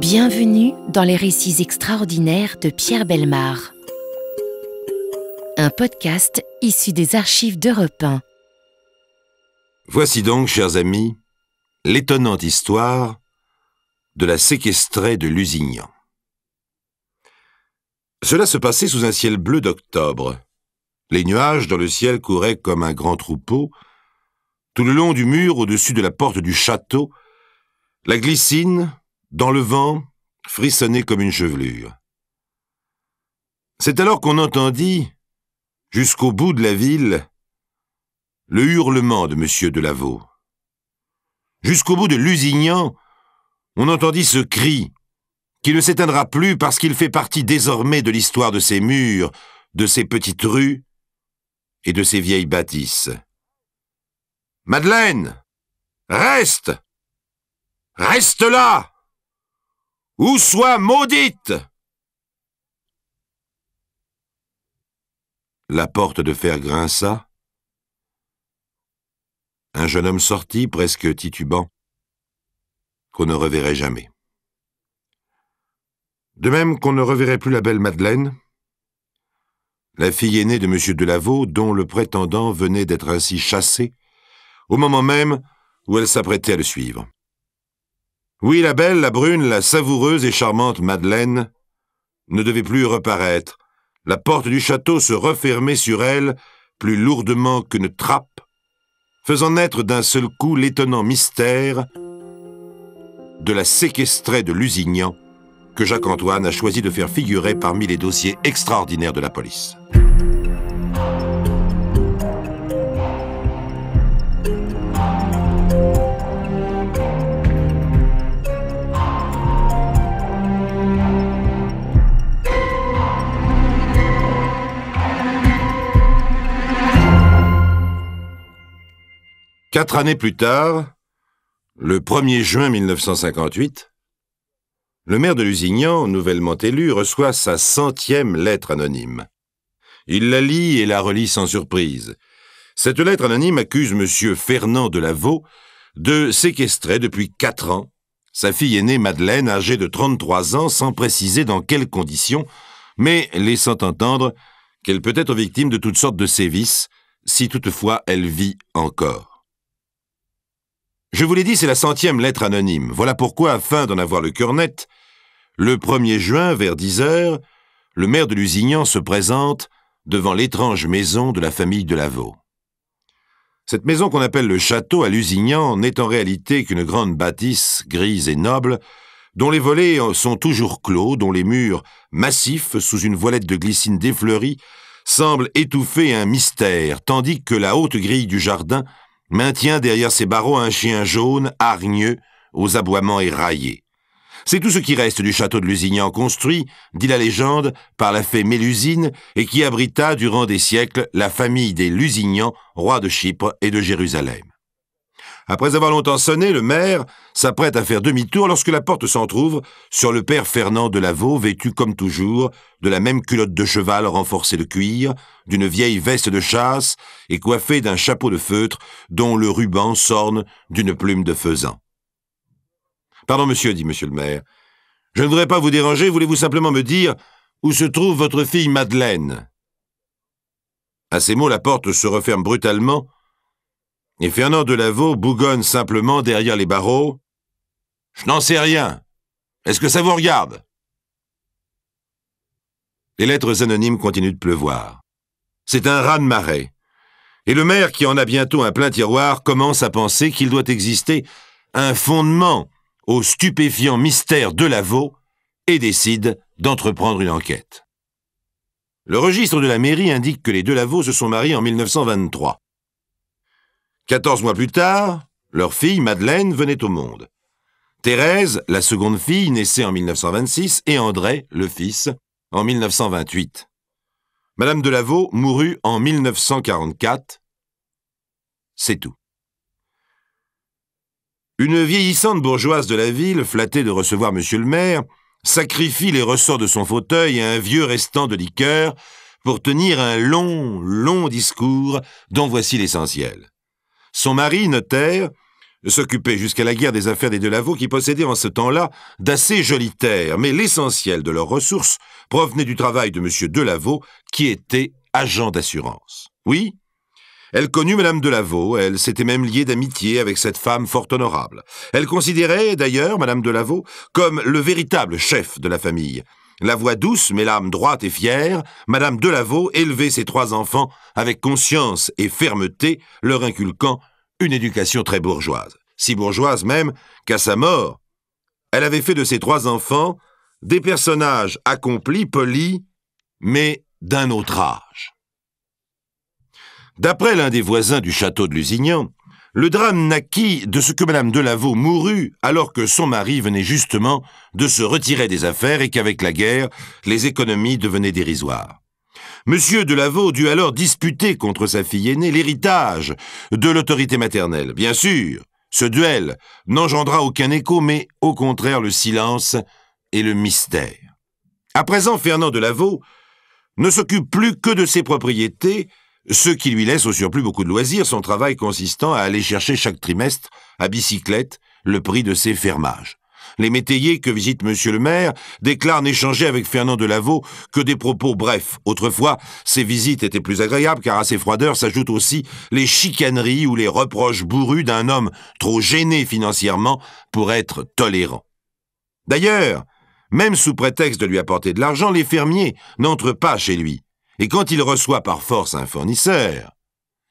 Bienvenue dans les récits extraordinaires de Pierre Bellemare, Un podcast issu des archives d'Europe 1. Voici donc, chers amis, l'étonnante histoire de la séquestrée de Lusignan. Cela se passait sous un ciel bleu d'octobre. Les nuages dans le ciel couraient comme un grand troupeau. Tout le long du mur, au-dessus de la porte du château, la glycine, dans le vent, frissonnait comme une chevelure. C'est alors qu'on entendit, jusqu'au bout de la ville, le hurlement de M. Delaveau. Jusqu'au bout de Lusignan, on entendit ce cri, qui ne s'éteindra plus parce qu'il fait partie désormais de l'histoire de ces murs, de ces petites rues et de ces vieilles bâtisses. Madeleine Reste Reste là ou soit maudite La porte de fer grinça. Un jeune homme sortit, presque titubant, qu'on ne reverrait jamais. De même qu'on ne reverrait plus la belle Madeleine, la fille aînée de M. Delaveau, dont le prétendant venait d'être ainsi chassé, au moment même où elle s'apprêtait à le suivre. Oui, la belle, la brune, la savoureuse et charmante Madeleine ne devait plus reparaître, la porte du château se refermait sur elle plus lourdement qu'une trappe, faisant naître d'un seul coup l'étonnant mystère de la séquestrée de Lusignan que Jacques-Antoine a choisi de faire figurer parmi les dossiers extraordinaires de la police. Quatre années plus tard, le 1er juin 1958, le maire de Lusignan, nouvellement élu, reçoit sa centième lettre anonyme. Il la lit et la relit sans surprise. Cette lettre anonyme accuse M. Fernand de Lavaux de séquestrer depuis quatre ans sa fille aînée Madeleine, âgée de 33 ans, sans préciser dans quelles conditions, mais laissant entendre qu'elle peut être victime de toutes sortes de sévices, si toutefois elle vit encore. Je vous l'ai dit, c'est la centième lettre anonyme. Voilà pourquoi, afin d'en avoir le cœur net, le 1er juin, vers 10 heures, le maire de Lusignan se présente devant l'étrange maison de la famille de Lavaux. Cette maison qu'on appelle le château à Lusignan n'est en réalité qu'une grande bâtisse grise et noble, dont les volets sont toujours clos, dont les murs, massifs sous une voilette de glycine défleurie, semblent étouffer un mystère, tandis que la haute grille du jardin maintient derrière ses barreaux un chien jaune, hargneux, aux aboiements éraillés. C'est tout ce qui reste du château de Lusignan construit, dit la légende, par la fée Mélusine et qui abrita durant des siècles la famille des Lusignans, rois de Chypre et de Jérusalem. Après avoir longtemps sonné, le maire s'apprête à faire demi-tour lorsque la porte s'entr'ouvre sur le père Fernand de Lavaux, vêtu comme toujours de la même culotte de cheval renforcée de cuir, d'une vieille veste de chasse et coiffé d'un chapeau de feutre dont le ruban s'orne d'une plume de faisan. Pardon, monsieur, dit monsieur le maire. Je ne voudrais pas vous déranger, voulez-vous simplement me dire où se trouve votre fille Madeleine À ces mots, la porte se referme brutalement et Fernand Delaveau bougonne simplement derrière les barreaux. Je n'en sais rien. Est-ce que ça vous regarde Les lettres anonymes continuent de pleuvoir. C'est un raz-de-marée. Et le maire, qui en a bientôt un plein tiroir, commence à penser qu'il doit exister un fondement au stupéfiant mystère de et décide d'entreprendre une enquête. Le registre de la mairie indique que les deux se sont mariés en 1923. Quatorze mois plus tard, leur fille Madeleine venait au monde. Thérèse, la seconde fille, naissait en 1926, et André, le fils, en 1928. Madame Lavaux mourut en 1944. C'est tout. Une vieillissante bourgeoise de la ville, flattée de recevoir monsieur le maire, sacrifie les ressorts de son fauteuil à un vieux restant de liqueur pour tenir un long, long discours dont voici l'essentiel. Son mari, notaire, s'occupait jusqu'à la guerre des affaires des Delavaux, qui possédaient en ce temps-là d'assez jolies terres, mais l'essentiel de leurs ressources provenait du travail de M. Delavaux, qui était agent d'assurance. Oui, elle connut Madame Delaveau, elle s'était même liée d'amitié avec cette femme fort honorable. Elle considérait d'ailleurs Madame Delaveau comme le véritable chef de la famille. La voix douce, mais l'âme droite et fière, Madame Delaveau élevait ses trois enfants avec conscience et fermeté, leur inculquant une éducation très bourgeoise. Si bourgeoise même qu'à sa mort, elle avait fait de ses trois enfants des personnages accomplis, polis, mais d'un autre âge. D'après l'un des voisins du château de Lusignan, le drame naquit de ce que Madame Delaveau mourut alors que son mari venait justement de se retirer des affaires et qu'avec la guerre, les économies devenaient dérisoires. Monsieur Delaveau dut alors disputer contre sa fille aînée l'héritage de l'autorité maternelle. Bien sûr, ce duel n'engendra aucun écho, mais au contraire le silence et le mystère. À présent, Fernand Delaveau ne s'occupe plus que de ses propriétés ce qui lui laisse au surplus beaucoup de loisirs, son travail consistant à aller chercher chaque trimestre, à bicyclette, le prix de ses fermages. Les métayers que visite Monsieur le maire déclarent n'échanger avec Fernand Delaveau que des propos brefs. Autrefois, ces visites étaient plus agréables car à ces froideurs s'ajoutent aussi les chicaneries ou les reproches bourrus d'un homme trop gêné financièrement pour être tolérant. D'ailleurs, même sous prétexte de lui apporter de l'argent, les fermiers n'entrent pas chez lui. Et quand il reçoit par force un fournisseur,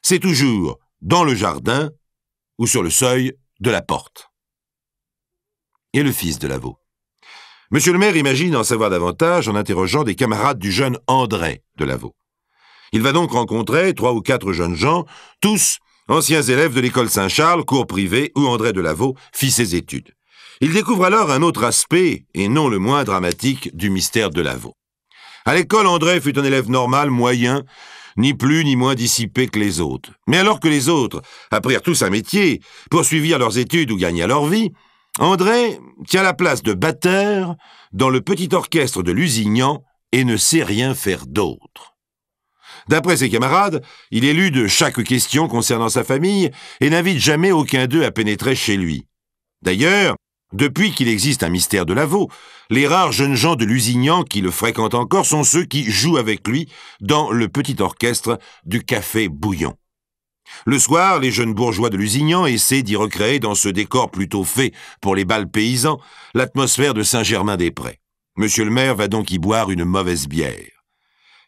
c'est toujours dans le jardin ou sur le seuil de la porte. Et le fils de Lavaux Monsieur le maire imagine en savoir davantage en interrogeant des camarades du jeune André de Lavaux. Il va donc rencontrer trois ou quatre jeunes gens, tous anciens élèves de l'école Saint-Charles, cours privé où André de Lavaux fit ses études. Il découvre alors un autre aspect, et non le moins dramatique, du mystère de Lavaux. À l'école, André fut un élève normal, moyen, ni plus ni moins dissipé que les autres. Mais alors que les autres apprirent tous un métier, poursuivirent leurs études ou gagnaient leur vie, André tient la place de batteur dans le petit orchestre de Lusignan et ne sait rien faire d'autre. D'après ses camarades, il de chaque question concernant sa famille et n'invite jamais aucun d'eux à pénétrer chez lui. D'ailleurs, depuis qu'il existe un mystère de Lavaux, les rares jeunes gens de Lusignan qui le fréquentent encore sont ceux qui jouent avec lui dans le petit orchestre du Café Bouillon. Le soir, les jeunes bourgeois de Lusignan essaient d'y recréer dans ce décor plutôt fait pour les bals paysans l'atmosphère de Saint-Germain-des-Prés. Monsieur le maire va donc y boire une mauvaise bière.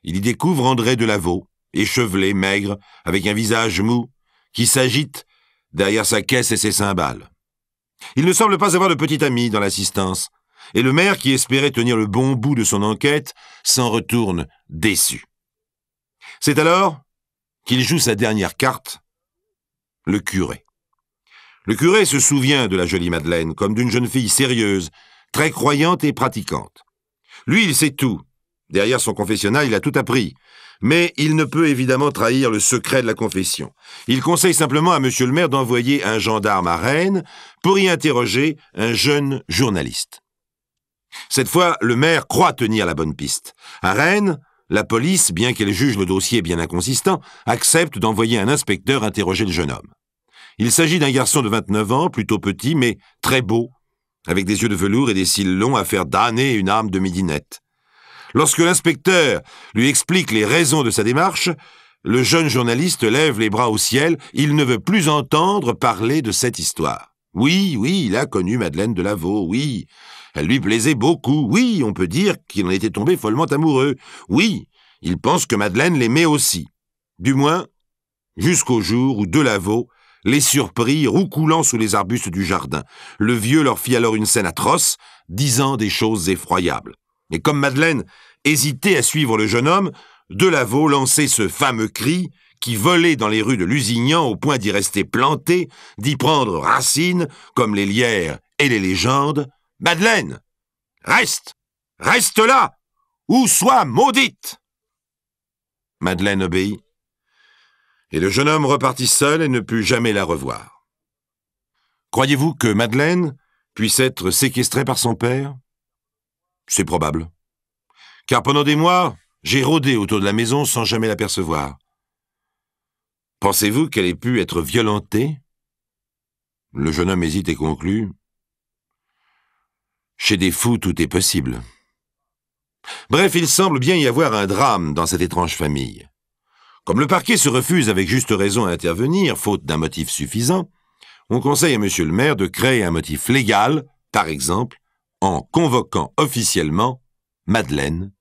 Il y découvre André de Lavaux, échevelé, maigre, avec un visage mou, qui s'agite derrière sa caisse et ses cymbales. Il ne semble pas avoir de petit ami dans l'assistance, et le maire, qui espérait tenir le bon bout de son enquête, s'en retourne déçu. C'est alors qu'il joue sa dernière carte, le curé. Le curé se souvient de la jolie Madeleine comme d'une jeune fille sérieuse, très croyante et pratiquante. Lui, il sait tout. Derrière son confessionnal, il a tout appris mais il ne peut évidemment trahir le secret de la confession. Il conseille simplement à M. le maire d'envoyer un gendarme à Rennes pour y interroger un jeune journaliste. Cette fois, le maire croit tenir la bonne piste. À Rennes, la police, bien qu'elle juge le dossier bien inconsistant, accepte d'envoyer un inspecteur interroger le jeune homme. Il s'agit d'un garçon de 29 ans, plutôt petit, mais très beau, avec des yeux de velours et des cils longs à faire damner une arme de midinette. Lorsque l'inspecteur lui explique les raisons de sa démarche, le jeune journaliste lève les bras au ciel, il ne veut plus entendre parler de cette histoire. Oui, oui, il a connu Madeleine Delavaux, oui. Elle lui plaisait beaucoup, oui, on peut dire qu'il en était tombé follement amoureux. Oui, il pense que Madeleine l'aimait aussi. Du moins, jusqu'au jour où Delavaux les surprit roucoulant sous les arbustes du jardin. Le vieux leur fit alors une scène atroce, disant des choses effroyables. Mais comme Madeleine hésitait à suivre le jeune homme, Delaveau lançait ce fameux cri qui volait dans les rues de Lusignan au point d'y rester planté, d'y prendre racine, comme les lières et les légendes. Madeleine Reste Reste là Ou sois maudite Madeleine obéit. Et le jeune homme repartit seul et ne put jamais la revoir. Croyez-vous que Madeleine puisse être séquestrée par son père c'est probable. Car pendant des mois, j'ai rôdé autour de la maison sans jamais l'apercevoir. Pensez-vous qu'elle ait pu être violentée Le jeune homme hésite et conclut. Chez des fous, tout est possible. Bref, il semble bien y avoir un drame dans cette étrange famille. Comme le parquet se refuse avec juste raison à intervenir, faute d'un motif suffisant, on conseille à monsieur le maire de créer un motif légal, par exemple, en convoquant officiellement Madeleine,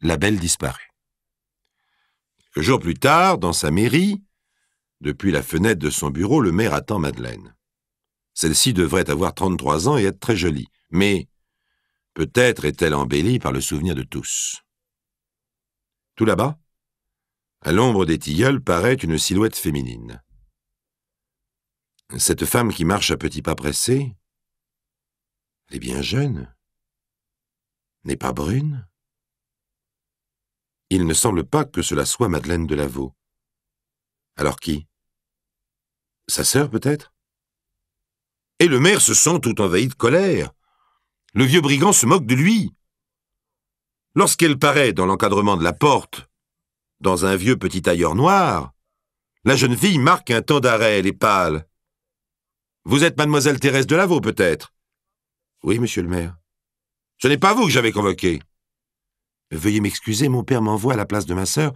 la belle disparue. Un jour plus tard, dans sa mairie, depuis la fenêtre de son bureau, le maire attend Madeleine. Celle-ci devrait avoir 33 ans et être très jolie, mais peut-être est-elle embellie par le souvenir de tous. Tout là-bas, à l'ombre des tilleuls, paraît une silhouette féminine. Cette femme qui marche à petits pas pressés, elle est bien jeune, n'est pas brune. Il ne semble pas que cela soit Madeleine de Alors qui Sa sœur, peut-être Et le maire se sent tout envahi de colère. Le vieux brigand se moque de lui. Lorsqu'elle paraît dans l'encadrement de la porte, dans un vieux petit tailleur noir, la jeune fille marque un temps d'arrêt, elle est pâle. Vous êtes mademoiselle Thérèse de peut-être oui, monsieur le maire. Ce n'est pas vous que j'avais convoqué. Veuillez m'excuser, mon père m'envoie à la place de ma sœur,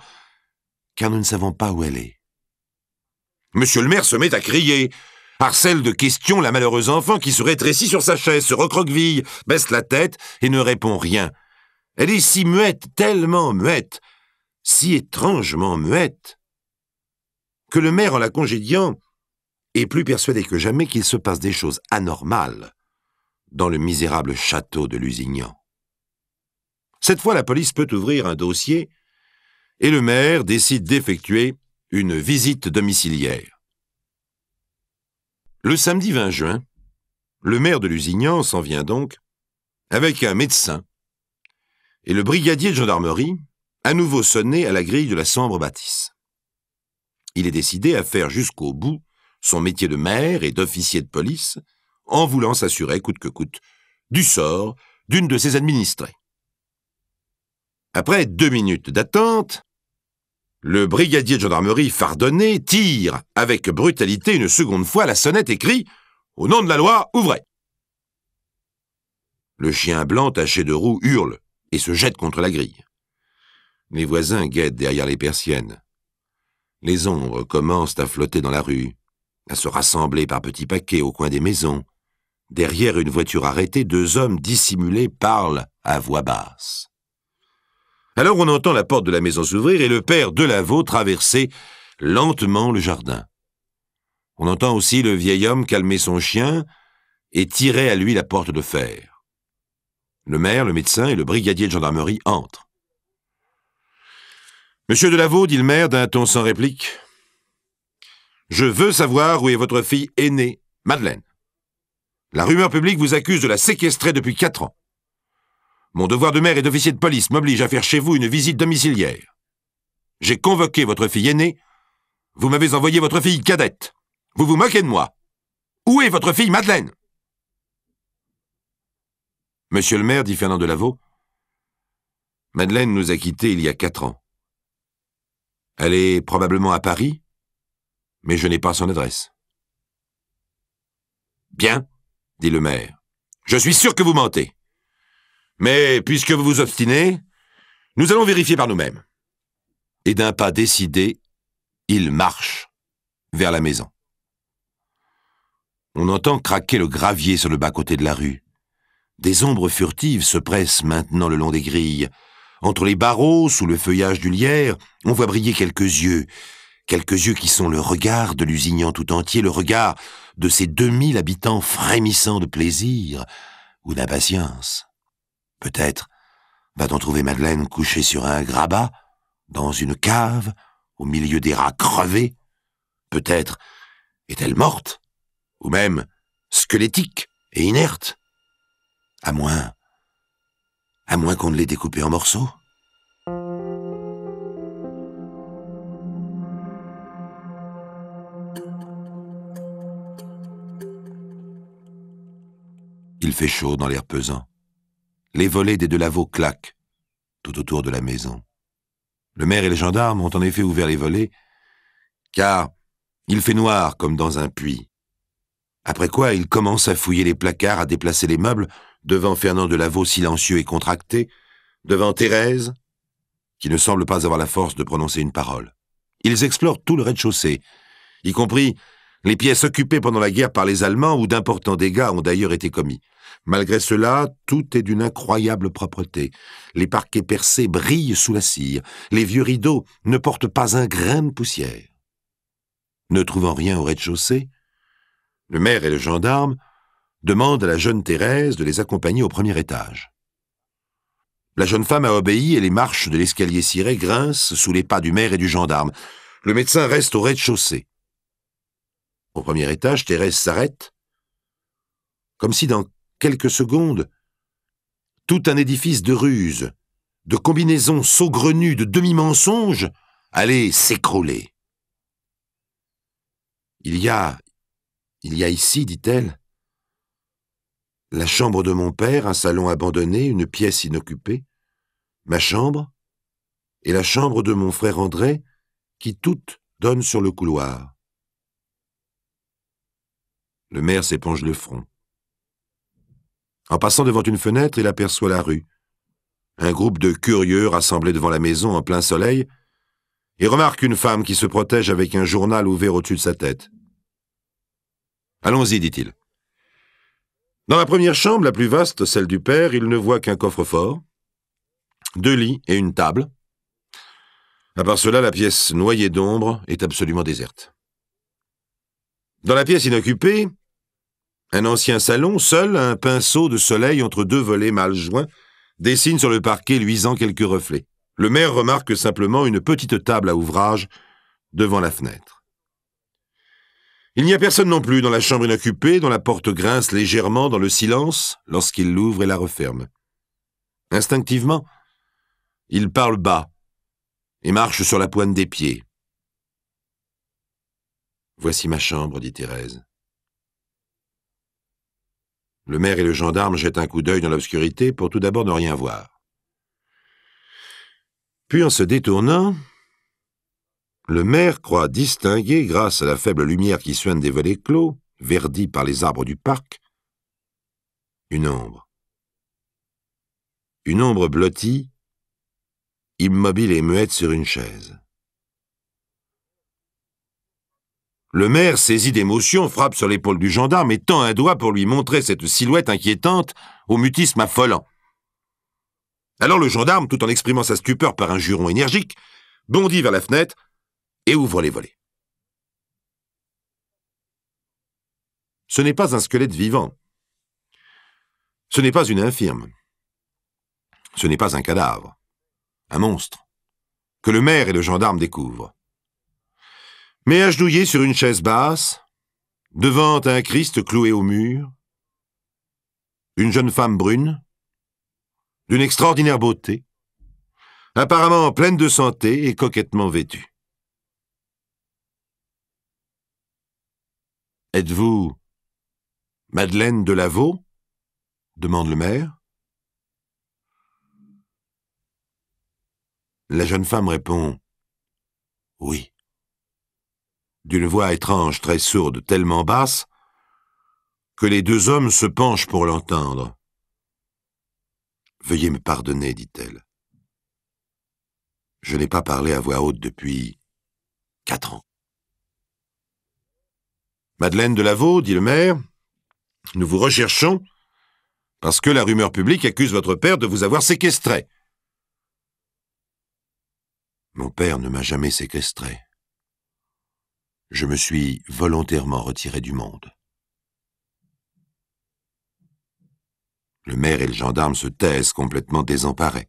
car nous ne savons pas où elle est. Monsieur le maire se met à crier, harcèle de questions la malheureuse enfant qui se rétrécit sur sa chaise, se recroqueville, baisse la tête et ne répond rien. Elle est si muette, tellement muette, si étrangement muette, que le maire, en la congédiant, est plus persuadé que jamais qu'il se passe des choses anormales dans le misérable château de Lusignan. Cette fois, la police peut ouvrir un dossier et le maire décide d'effectuer une visite domiciliaire. Le samedi 20 juin, le maire de Lusignan s'en vient donc avec un médecin et le brigadier de gendarmerie, à nouveau sonné à la grille de la sombre bâtisse. Il est décidé à faire jusqu'au bout son métier de maire et d'officier de police, en voulant s'assurer coûte que coûte du sort d'une de ses administrées. Après deux minutes d'attente, le brigadier de gendarmerie fardonné tire avec brutalité une seconde fois la sonnette et crie Au nom de la loi, ouvrez Le chien blanc taché de roues hurle et se jette contre la grille. Les voisins guettent derrière les persiennes. Les ombres commencent à flotter dans la rue, à se rassembler par petits paquets au coin des maisons, Derrière une voiture arrêtée, deux hommes dissimulés parlent à voix basse. Alors on entend la porte de la maison s'ouvrir et le père Delaveau traverser lentement le jardin. On entend aussi le vieil homme calmer son chien et tirer à lui la porte de fer. Le maire, le médecin et le brigadier de gendarmerie entrent. Monsieur Delaveau, dit le maire d'un ton sans réplique, je veux savoir où est votre fille aînée, Madeleine. La rumeur publique vous accuse de la séquestrer depuis quatre ans. Mon devoir de maire et d'officier de police m'oblige à faire chez vous une visite domiciliaire. J'ai convoqué votre fille aînée. Vous m'avez envoyé votre fille cadette. Vous vous moquez de moi. Où est votre fille Madeleine Monsieur le maire, dit Fernand Delavaux, Madeleine nous a quittés il y a quatre ans. Elle est probablement à Paris, mais je n'ai pas son adresse. Bien, dit le maire. Je suis sûr que vous mentez. Mais puisque vous vous obstinez, nous allons vérifier par nous-mêmes. Et d'un pas décidé, il marche vers la maison. On entend craquer le gravier sur le bas-côté de la rue. Des ombres furtives se pressent maintenant le long des grilles. Entre les barreaux, sous le feuillage du lierre, on voit briller quelques yeux. Quelques yeux qui sont le regard de l'usignant tout entier, le regard de ces deux mille habitants frémissant de plaisir ou d'impatience. Peut-être va-t-on trouver Madeleine couchée sur un grabat, dans une cave, au milieu des rats crevés. Peut-être est-elle morte, ou même squelettique et inerte. À moins, à moins qu'on ne l'ait découpée en morceaux. Il fait chaud dans l'air pesant. Les volets des deux claquent tout autour de la maison. Le maire et les gendarmes ont en effet ouvert les volets, car il fait noir comme dans un puits. Après quoi, ils commencent à fouiller les placards, à déplacer les meubles, devant Fernand de silencieux et contracté, devant Thérèse, qui ne semble pas avoir la force de prononcer une parole. Ils explorent tout le rez-de-chaussée, y compris les pièces occupées pendant la guerre par les Allemands où d'importants dégâts ont d'ailleurs été commis. Malgré cela, tout est d'une incroyable propreté. Les parquets percés brillent sous la cire, les vieux rideaux ne portent pas un grain de poussière. Ne trouvant rien au rez-de-chaussée, le maire et le gendarme demandent à la jeune Thérèse de les accompagner au premier étage. La jeune femme a obéi et les marches de l'escalier ciré grincent sous les pas du maire et du gendarme. Le médecin reste au rez-de-chaussée. Au premier étage, Thérèse s'arrête, comme si dans quelques secondes, tout un édifice de ruses, de combinaisons saugrenues, de demi-mensonges allait s'écrouler. Il y a, il y a ici, dit-elle, la chambre de mon père, un salon abandonné, une pièce inoccupée, ma chambre, et la chambre de mon frère André, qui toutes donnent sur le couloir. Le maire s'éponge le front. En passant devant une fenêtre, il aperçoit la rue. Un groupe de curieux rassemblés devant la maison en plein soleil, et remarque une femme qui se protège avec un journal ouvert au-dessus de sa tête. Allons-y, dit-il. Dans la première chambre, la plus vaste, celle du père, il ne voit qu'un coffre-fort, deux lits et une table. À part cela, la pièce noyée d'ombre est absolument déserte. Dans la pièce inoccupée, un ancien salon, seul, un pinceau de soleil entre deux volets mal joints, dessine sur le parquet luisant quelques reflets. Le maire remarque simplement une petite table à ouvrage devant la fenêtre. Il n'y a personne non plus dans la chambre inoccupée, dont la porte grince légèrement dans le silence lorsqu'il l'ouvre et la referme. Instinctivement, il parle bas et marche sur la pointe des pieds. Voici ma chambre, dit Thérèse. Le maire et le gendarme jettent un coup d'œil dans l'obscurité pour tout d'abord ne rien voir. Puis en se détournant, le maire croit distinguer, grâce à la faible lumière qui soigne des volets clos, verdis par les arbres du parc, une ombre. Une ombre blottie, immobile et muette sur une chaise. Le maire, saisi d'émotion, frappe sur l'épaule du gendarme et tend un doigt pour lui montrer cette silhouette inquiétante au mutisme affolant. Alors le gendarme, tout en exprimant sa stupeur par un juron énergique, bondit vers la fenêtre et ouvre les volets. Ce n'est pas un squelette vivant. Ce n'est pas une infirme. Ce n'est pas un cadavre. Un monstre. Que le maire et le gendarme découvrent mais agenouillé sur une chaise basse, devant un Christ cloué au mur, une jeune femme brune, d'une extraordinaire beauté, apparemment pleine de santé et coquettement vêtue. Êtes-vous Madeleine de Lavaux demande le maire. La jeune femme répond Oui d'une voix étrange, très sourde, tellement basse, que les deux hommes se penchent pour l'entendre. Veuillez me pardonner, dit-elle. Je n'ai pas parlé à voix haute depuis quatre ans. Madeleine de Lavaux, dit le maire, nous vous recherchons parce que la rumeur publique accuse votre père de vous avoir séquestré. Mon père ne m'a jamais séquestré je me suis volontairement retiré du monde. Le maire et le gendarme se taisent complètement désemparés.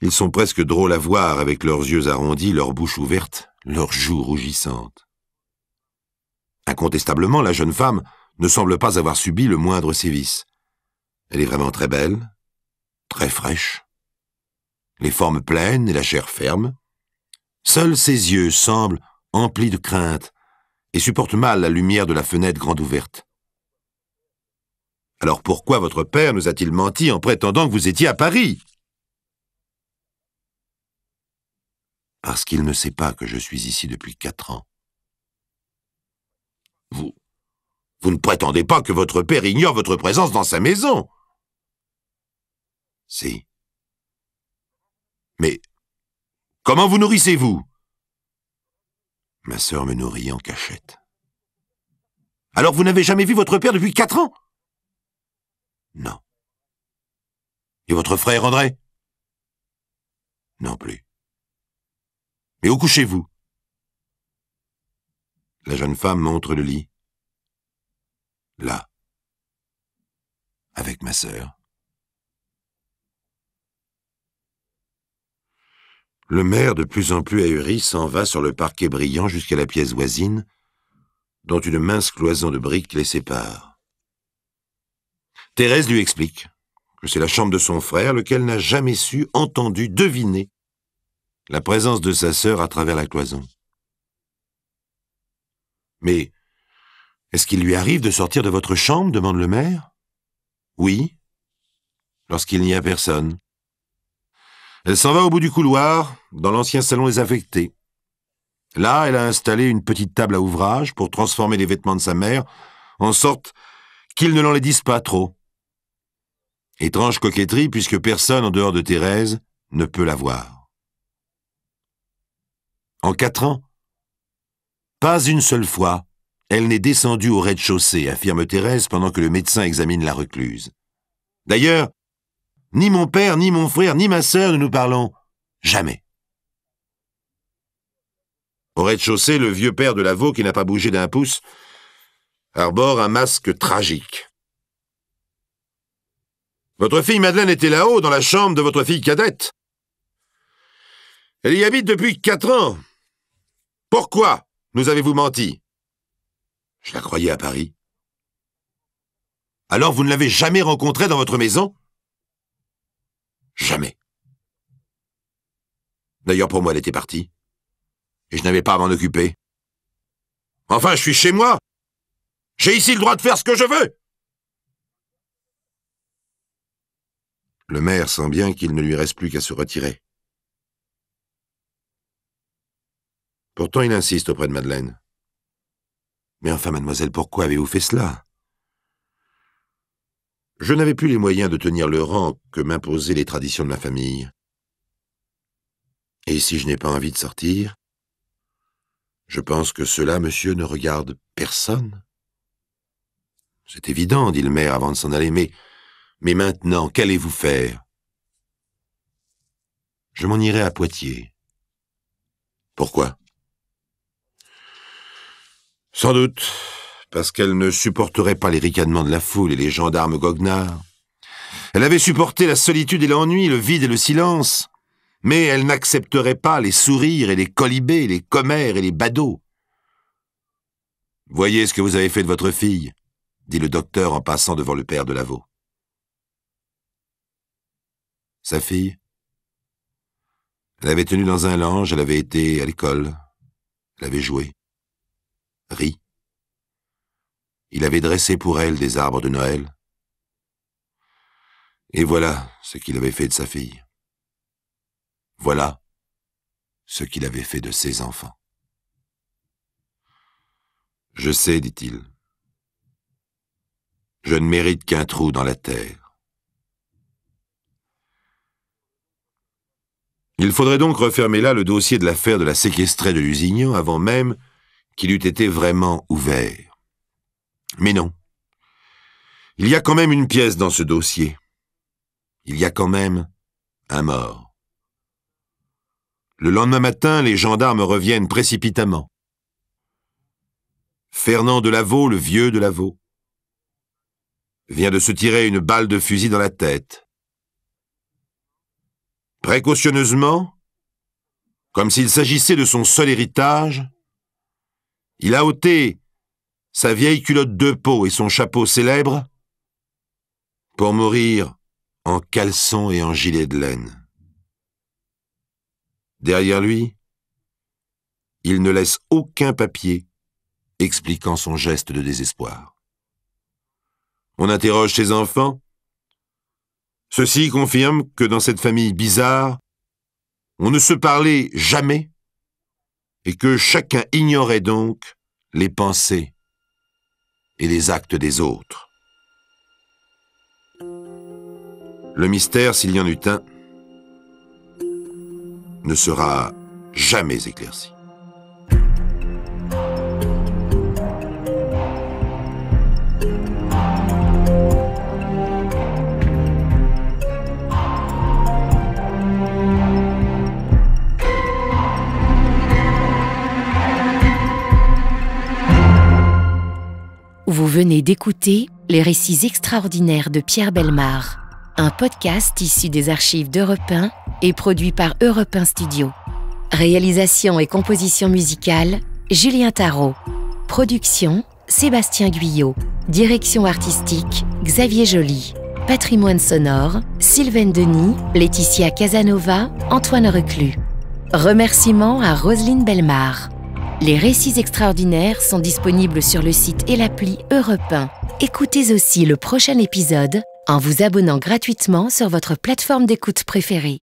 Ils sont presque drôles à voir avec leurs yeux arrondis, leur bouche ouverte, leurs joues rougissantes. Incontestablement, la jeune femme ne semble pas avoir subi le moindre sévice. Elle est vraiment très belle, très fraîche, les formes pleines et la chair ferme. Seuls ses yeux semblent empli de crainte, et supporte mal la lumière de la fenêtre grande ouverte. Alors pourquoi votre père nous a-t-il menti en prétendant que vous étiez à Paris Parce qu'il ne sait pas que je suis ici depuis quatre ans. Vous. Vous ne prétendez pas que votre père ignore votre présence dans sa maison Si. Mais. Comment vous nourrissez-vous Ma sœur me nourrit en cachette. Alors vous n'avez jamais vu votre père depuis quatre ans Non. Et votre frère André Non plus. Mais où couchez-vous La jeune femme montre le lit. Là. Avec ma sœur. Le maire, de plus en plus ahuri, s'en va sur le parquet brillant jusqu'à la pièce voisine, dont une mince cloison de briques les sépare. Thérèse lui explique que c'est la chambre de son frère, lequel n'a jamais su, entendu, deviner la présence de sa sœur à travers la cloison. Mais est-ce qu'il lui arrive de sortir de votre chambre demande le maire. Oui, lorsqu'il n'y a personne. Elle s'en va au bout du couloir, dans l'ancien salon des affectés. Là, elle a installé une petite table à ouvrage pour transformer les vêtements de sa mère, en sorte qu'ils ne l'en pas trop. Étrange coquetterie, puisque personne en dehors de Thérèse ne peut la voir. En quatre ans, pas une seule fois, elle n'est descendue au rez-de-chaussée, affirme Thérèse pendant que le médecin examine la recluse. D'ailleurs, ni mon père, ni mon frère, ni ma sœur ne nous parlons jamais. Au rez-de-chaussée, le vieux père de Lavaux, qui n'a pas bougé d'un pouce, arbore un masque tragique. Votre fille Madeleine était là-haut, dans la chambre de votre fille cadette. Elle y habite depuis quatre ans. Pourquoi nous avez-vous menti Je la croyais à Paris. Alors vous ne l'avez jamais rencontrée dans votre maison Jamais. D'ailleurs, pour moi, elle était partie. Et je n'avais pas à m'en occuper. Enfin, je suis chez moi. J'ai ici le droit de faire ce que je veux. Le maire sent bien qu'il ne lui reste plus qu'à se retirer. Pourtant, il insiste auprès de Madeleine. Mais enfin, mademoiselle, pourquoi avez-vous fait cela je n'avais plus les moyens de tenir le rang que m'imposaient les traditions de ma famille. Et si je n'ai pas envie de sortir Je pense que cela, monsieur, ne regarde personne. C'est évident, dit le maire avant de s'en aller, mais, mais maintenant, qu'allez-vous faire Je m'en irai à Poitiers. Pourquoi Sans doute, parce qu'elle ne supporterait pas les ricanements de la foule et les gendarmes goguenards. Elle avait supporté la solitude et l'ennui, le vide et le silence, mais elle n'accepterait pas les sourires et les colibés, les commères et les badauds. Voyez ce que vous avez fait de votre fille, dit le docteur en passant devant le père de Lavaux. Sa fille Elle avait tenu dans un linge, elle avait été à l'école, elle avait joué, ri il avait dressé pour elle des arbres de Noël. Et voilà ce qu'il avait fait de sa fille. Voilà ce qu'il avait fait de ses enfants. Je sais, dit-il, je ne mérite qu'un trou dans la terre. Il faudrait donc refermer là le dossier de l'affaire de la séquestrée de Lusignan avant même qu'il eût été vraiment ouvert. Mais non. Il y a quand même une pièce dans ce dossier. Il y a quand même un mort. Le lendemain matin, les gendarmes reviennent précipitamment. Fernand Delavaux, le vieux Delavaux, vient de se tirer une balle de fusil dans la tête. Précautionneusement, comme s'il s'agissait de son seul héritage, il a ôté sa vieille culotte de peau et son chapeau célèbre, pour mourir en caleçon et en gilet de laine. Derrière lui, il ne laisse aucun papier expliquant son geste de désespoir. On interroge ses enfants. Ceci confirme que dans cette famille bizarre, on ne se parlait jamais et que chacun ignorait donc les pensées et les actes des autres. Le mystère, s'il y en eut un, ne sera jamais éclairci. venez d'écouter les récits extraordinaires de Pierre Belmar, un podcast issu des archives d'Europe 1 et produit par Europe 1 Studio. Réalisation et composition musicale, Julien Tarot. Production, Sébastien Guyot. Direction artistique, Xavier Joly. Patrimoine sonore, Sylvain Denis, Laetitia Casanova, Antoine Reclus. Remerciements à Roselyne Belmar. Les récits extraordinaires sont disponibles sur le site et l'appli Europe 1. Écoutez aussi le prochain épisode en vous abonnant gratuitement sur votre plateforme d'écoute préférée.